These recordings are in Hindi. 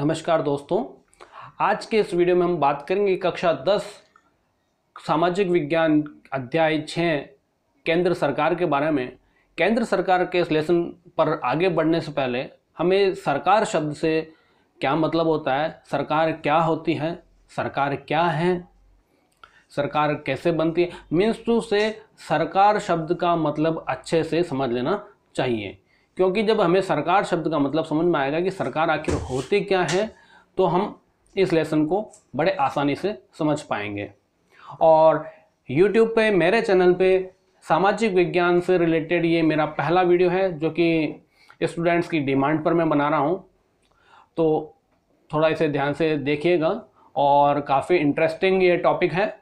नमस्कार दोस्तों आज के इस वीडियो में हम बात करेंगे कक्षा दस सामाजिक विज्ञान अध्याय छः केंद्र सरकार के बारे में केंद्र सरकार के इस लेसन पर आगे बढ़ने से पहले हमें सरकार शब्द से क्या मतलब होता है सरकार क्या होती है सरकार क्या है सरकार कैसे बनती है मीन्स टू तो से सरकार शब्द का मतलब अच्छे से समझ लेना चाहिए क्योंकि जब हमें सरकार शब्द का मतलब समझ में आएगा कि सरकार आखिर होती क्या है तो हम इस लेसन को बड़े आसानी से समझ पाएंगे और YouTube पे मेरे चैनल पे सामाजिक विज्ञान से रिलेटेड ये मेरा पहला वीडियो है जो कि स्टूडेंट्स की डिमांड पर मैं बना रहा हूँ तो थोड़ा इसे ध्यान से देखिएगा और काफ़ी इंटरेस्टिंग ये टॉपिक है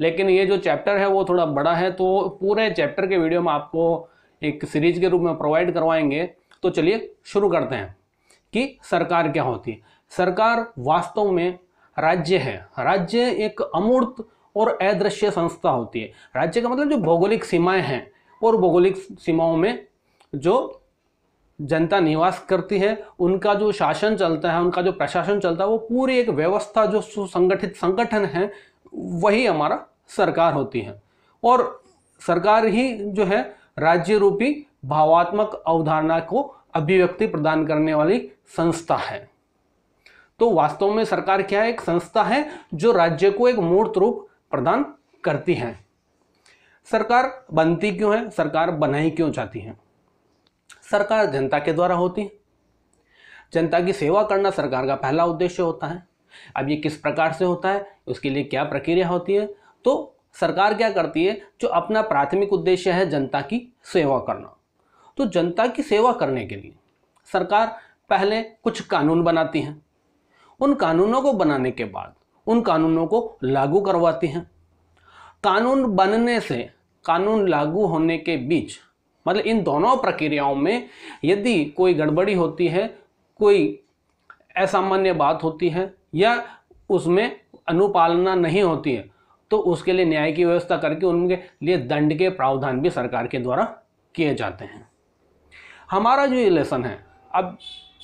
लेकिन ये जो चैप्टर है वो थोड़ा बड़ा है तो पूरे चैप्टर के वीडियो में आपको एक सीरीज के रूप में प्रोवाइड करवाएंगे तो चलिए शुरू करते हैं कि सरकार क्या होती है सरकार वास्तव में राज्य है राज्य एक अमूर्त और अदृश्य संस्था होती है राज्य का मतलब जो भौगोलिक सीमाएं हैं और भौगोलिक सीमाओं में जो जनता निवास करती है उनका जो शासन चलता है उनका जो प्रशासन चलता है वो पूरी एक व्यवस्था जो सुसंगठित संगठन है वही हमारा सरकार होती है और सरकार ही जो है राज्य रूपी भावात्मक अवधारणा को अभिव्यक्ति प्रदान करने वाली संस्था है तो वास्तव में सरकार क्या है एक संस्था है जो राज्य को एक मूर्त रूप प्रदान करती है सरकार बनती क्यों है सरकार बनाई क्यों चाहती है सरकार जनता के द्वारा होती है जनता की सेवा करना सरकार का पहला उद्देश्य होता है अब ये किस प्रकार से होता है उसके लिए क्या प्रक्रिया होती है तो सरकार क्या करती है जो अपना प्राथमिक उद्देश्य है जनता की सेवा करना तो जनता की सेवा करने के लिए सरकार पहले कुछ कानून बनाती है उन कानूनों को बनाने के बाद उन कानूनों को लागू करवाती हैं कानून बनने से कानून लागू होने के बीच मतलब इन दोनों प्रक्रियाओं में यदि कोई गड़बड़ी होती है कोई असामान्य बात होती है या उसमें अनुपालना नहीं होती है तो उसके लिए न्याय की व्यवस्था करके उनके लिए दंड के प्रावधान भी सरकार के द्वारा किए जाते हैं हमारा जो ये लेसन है अब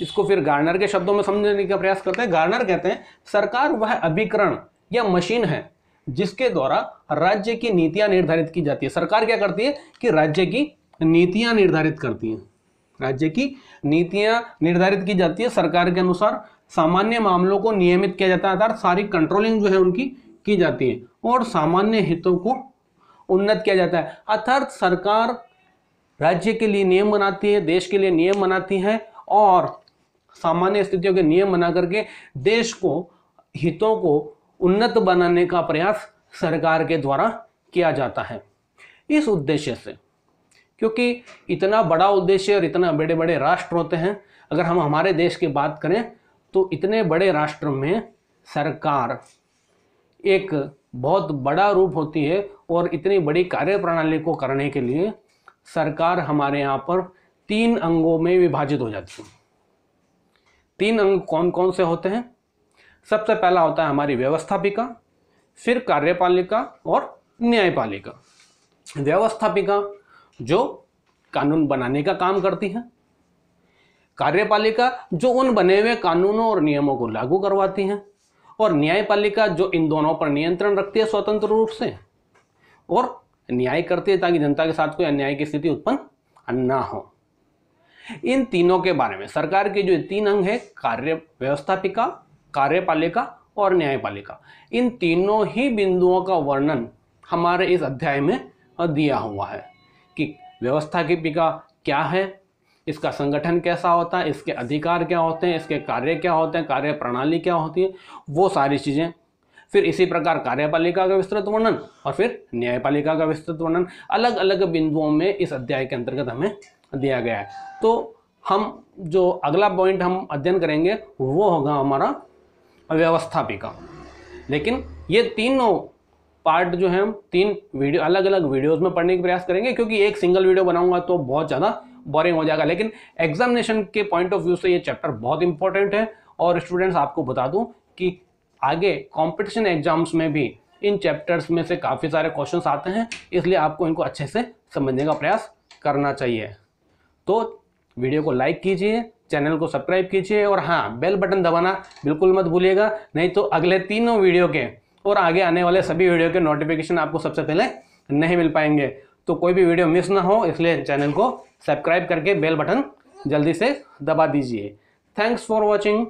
इसको फिर गार्नर के शब्दों में समझने का प्रयास करते हैं गार्नर कहते हैं सरकार वह अभिकरण या मशीन है जिसके द्वारा राज्य की नीतियां निर्धारित की जाती है सरकार क्या करती है कि राज्य की नीतियां निर्धारित करती हैं राज्य की नीतियां निर्धारित की जाती है सरकार के अनुसार सामान्य मामलों को नियमित किया जाता है अर्थात सारी कंट्रोलिंग जो है उनकी की जाती है और सामान्य हितों को उन्नत किया जाता है अर्थात सरकार राज्य के लिए नियम बनाती है देश के लिए नियम बनाती है और सामान्य स्थितियों के नियम बना करके देश को हितों को उन्नत बनाने का प्रयास सरकार के द्वारा किया जाता है इस उद्देश्य से क्योंकि इतना बड़ा उद्देश्य और इतना बड़े बड़े राष्ट्र होते हैं अगर हम हमारे देश की बात करें तो इतने बड़े राष्ट्र में सरकार एक बहुत बड़ा रूप होती है और इतनी बड़ी कार्य प्रणाली को करने के लिए सरकार हमारे यहाँ पर तीन अंगों में विभाजित हो जाती है तीन अंग कौन कौन से होते हैं सबसे पहला होता है हमारी व्यवस्थापिका फिर कार्यपालिका और न्यायपालिका व्यवस्थापिका जो कानून बनाने का काम करती है कार्यपालिका जो उन बने हुए कानूनों और नियमों को लागू करवाती हैं और न्यायपालिका जो इन दोनों पर नियंत्रण रखती है स्वतंत्र रूप से और न्याय करती है ताकि जनता के साथ कोई अन्याय की स्थिति उत्पन्न ना हो इन तीनों के बारे में सरकार के जो तीन अंग है कार्य व्यवस्थापिका कार्यपालिका और न्यायपालिका इन तीनों ही बिंदुओं का वर्णन हमारे इस अध्याय में दिया हुआ है कि व्यवस्था की पिका क्या है इसका संगठन कैसा होता है इसके अधिकार क्या होते हैं इसके कार्य क्या होते हैं कार्य प्रणाली क्या होती है वो सारी चीज़ें फिर इसी प्रकार कार्यपालिका का विस्तृत वर्णन और फिर न्यायपालिका का विस्तृत वर्णन अलग अलग बिंदुओं में इस अध्याय के अंतर्गत हमें दिया गया है तो हम जो अगला पॉइंट हम अध्ययन करेंगे वो होगा हमारा व्यवस्थापिका लेकिन ये तीनों पार्ट जो है हम तीन वीडियो अलग अलग वीडियोस में पढ़ने के प्रयास करेंगे क्योंकि एक सिंगल वीडियो बनाऊंगा तो बहुत ज़्यादा बोरिंग हो जाएगा लेकिन एग्जामिनेशन के पॉइंट ऑफ व्यू से ये चैप्टर बहुत इंपॉर्टेंट है और स्टूडेंट्स आपको बता दूं कि आगे कंपटीशन एग्जाम्स में भी इन चैप्टर्स में से काफ़ी सारे क्वेश्चंस आते हैं इसलिए आपको इनको अच्छे से समझने का प्रयास करना चाहिए तो वीडियो को लाइक कीजिए चैनल को सब्सक्राइब कीजिए और हाँ बेल बटन दबाना बिल्कुल मत भूलिएगा नहीं तो अगले तीनों वीडियो के और आगे आने वाले सभी वीडियो के नोटिफिकेशन आपको सबसे पहले नहीं मिल पाएंगे तो कोई भी वीडियो मिस ना हो इसलिए चैनल को सब्सक्राइब करके बेल बटन जल्दी से दबा दीजिए थैंक्स फॉर वॉचिंग